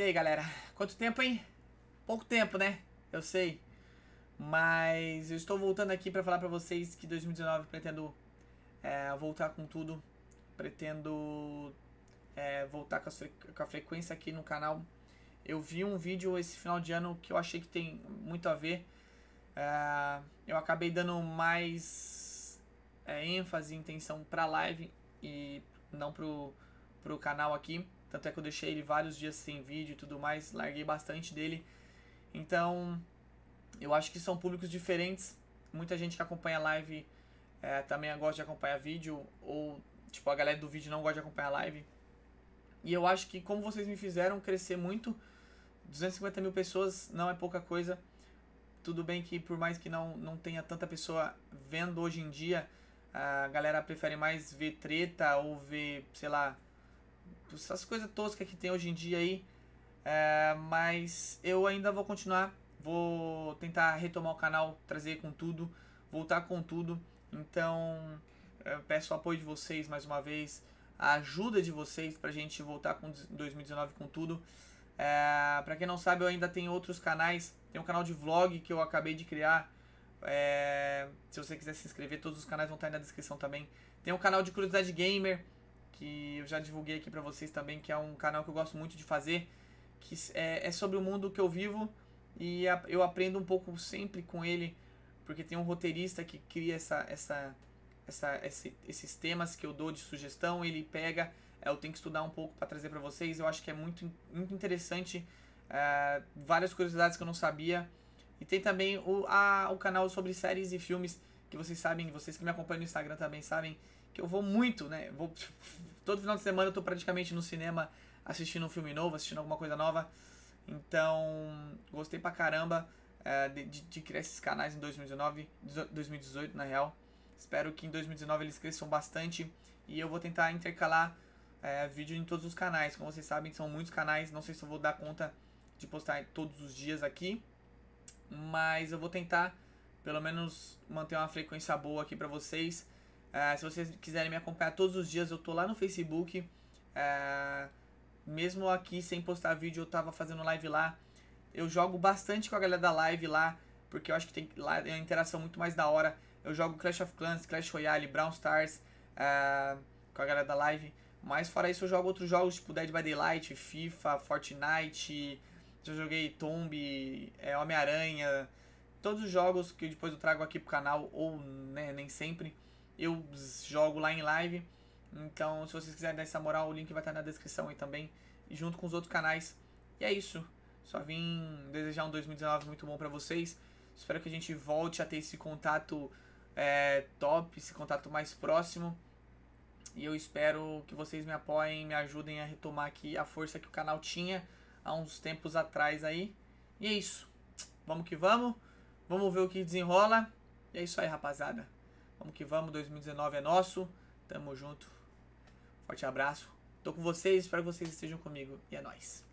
E aí, galera? Quanto tempo, hein? Pouco tempo, né? Eu sei. Mas eu estou voltando aqui para falar para vocês que 2019 pretendo é, voltar com tudo. Pretendo é, voltar com, com, a frequência aqui no canal. Eu vi um vídeo esse final de ano que eu achei que tem muito a ver. É, eu acabei dando mais é, ênfase e intenção para live e não pro, pro canal aqui. Tanto é que eu deixei ele vários dias sem vídeo e tudo mais, larguei bastante dele. Então, eu acho que são públicos diferentes. Muita gente que acompanha live é, também gosta de acompanhar vídeo, ou tipo, a galera do vídeo não gosta de acompanhar live. E eu acho que como vocês me fizeram crescer muito, 250 mil pessoas não é pouca coisa. Tudo bem que por mais que não, não tenha tanta pessoa vendo hoje em dia, a galera prefere mais ver treta ou ver, sei lá, essas coisas toscas que tem hoje em dia aí. É, mas eu ainda vou continuar, vou tentar retomar o canal, trazer com tudo, voltar com tudo. Então peço o apoio de vocês mais uma vez, a ajuda de vocês pra gente voltar com 2019 com tudo. É, pra quem não sabe, eu ainda tenho outros canais, tem um canal de vlog que eu acabei de criar. É, se você quiser se inscrever, todos os canais vão estar aí na descrição também. Tem um canal de curiosidade gamer que eu já divulguei aqui para vocês também, que é um canal que eu gosto muito de fazer, que é, é sobre o mundo que eu vivo e a, eu aprendo um pouco sempre com ele, porque tem um roteirista que cria essa, essa, essa, esse, esses temas que eu dou de sugestão, ele pega, é, eu tenho que estudar um pouco para trazer para vocês, eu acho que é muito, muito interessante, é, várias curiosidades que eu não sabia, e tem também o, a, o canal sobre séries e filmes, que vocês sabem, vocês que me acompanham no Instagram também sabem, que eu vou muito, né? Vou, todo final de semana eu tô praticamente no cinema assistindo um filme novo, assistindo alguma coisa nova. Então, gostei pra caramba é, de, de, criar esses canais em 2019, 2018 na real. Espero que em 2019 eles cresçam bastante e eu vou tentar intercalar é, vídeo em todos os canais. Como vocês sabem, são muitos canais, não sei se eu vou dar conta de postar todos os dias aqui, mas eu vou tentar pelo menos manter uma frequência boa aqui para vocês. Uh, se vocês quiserem me acompanhar todos os dias, eu tô lá no Facebook. Uh, mesmo aqui sem postar vídeo, eu tava fazendo live lá. Eu jogo bastante com a galera da live lá, porque eu acho que tem lá é uma interação muito mais da hora. Eu jogo Clash of Clans, Clash Royale, Brown Stars uh, com a galera da live. Mas fora isso, eu jogo outros jogos, tipo Dead by Daylight, FIFA, Fortnite. Já joguei Tomb, é, Homem-Aranha. Todos os jogos que depois eu trago aqui pro canal, ou né, nem sempre eu jogo lá em live. Então, se vocês quiserem dar essa moral, o link vai estar na descrição aí também, junto com os outros canais. E é isso. Só vim desejar um 2019 muito bom para vocês. Espero que a gente volte a ter esse contato é, top, esse contato mais próximo. E eu espero que vocês me apoiem, me ajudem a retomar aqui a força que o canal tinha há uns tempos atrás aí. E é isso. Vamos que vamos. Vamos ver o que desenrola. E é isso aí, rapaziada. Vamos que vamos, 2019 é nosso. Tamo junto. Forte abraço. Tô com vocês, espero que vocês estejam comigo e é nóis.